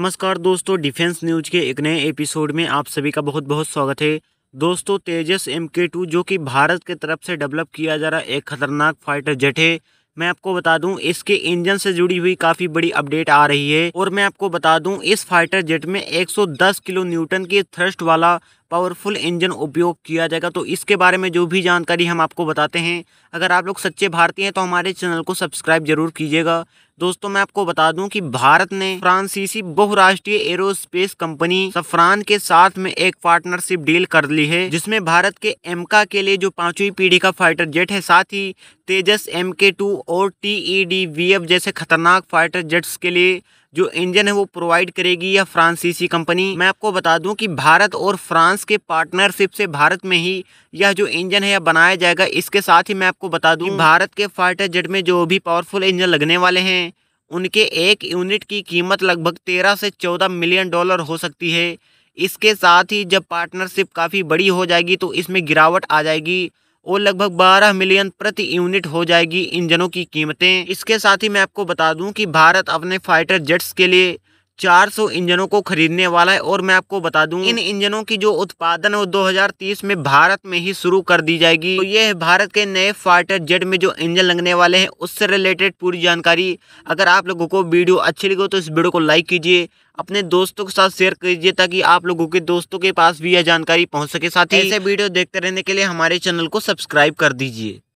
नमस्कार दोस्तों defence news के एक नए एपिसोड में आप सभी का बहुत बहुत स्वागत है दोस्तों तेजस एम के टू जो कि भारत के तरफ से डेवलप किया जा रहा एक खतरनाक फाइटर जेट है मैं आपको बता दूं इसके इंजन से जुड़ी हुई काफ़ी बड़ी अपडेट आ रही है और मैं आपको बता दूं इस फाइटर जेट में 110 किलो न्यूटन के थ्रस्ट वाला पावरफुल इंजन उपयोग किया जाएगा तो इसके बारे में जो भी जानकारी हम आपको बताते हैं अगर आप लोग सच्चे भारतीय हैं तो हमारे चैनल को सब्सक्राइब जरूर कीजिएगा दोस्तों मैं आपको बता दूं कि भारत ने फ्रांसीसी बहुराष्ट्रीय एरोस्पेस कंपनी सफरान के साथ में एक पार्टनरशिप डील कर ली है जिसमें भारत के एमका के लिए जो पांचवी पीढ़ी का फाइटर जेट है साथ ही तेजस एम के टू और T E D V F जैसे खतरनाक फाइटर जेट्स के लिए जो इंजन है वो प्रोवाइड करेगी यह फ्रांसीसी कंपनी मैं आपको बता दूं कि भारत और फ्रांस के पार्टनरशिप से भारत में ही यह जो इंजन है यह बनाया जाएगा इसके साथ ही मैं आपको बता दूं हम्म। भारत के फाइटर जेट में जो भी पावरफुल इंजन लगने वाले हैं उनके एक यूनिट की कीमत लगभग तेरह से चौदह मिलियन डॉलर हो सकती है इसके साथ ही जब पार्टनरशिप काफ़ी बड़ी हो जाएगी तो इसमें गिरावट आ जाएगी और लगभग 12 मिलियन प्रति यूनिट हो जाएगी इंजनों की कीमतें इसके साथ ही मैं आपको बता दूं कि भारत अपने फाइटर जेट्स के लिए 400 इंजनों को खरीदने वाला है और मैं आपको बता दूं इन इंजनों की जो उत्पादन है वो 2030 में भारत में ही शुरू कर दी जाएगी तो ये भारत के नए फाइटर जेट में जो इंजन लगने वाले हैं उससे रिलेटेड पूरी जानकारी अगर आप लोगों को वीडियो अच्छी लगी हो तो इस वीडियो को लाइक कीजिए अपने दोस्तों के साथ शेयर कीजिए ताकि आप लोगों के दोस्तों के पास भी यह जानकारी पहुँच सके साथ ही ऐसे वीडियो देखते रहने के लिए हमारे चैनल को सब्सक्राइब कर दीजिए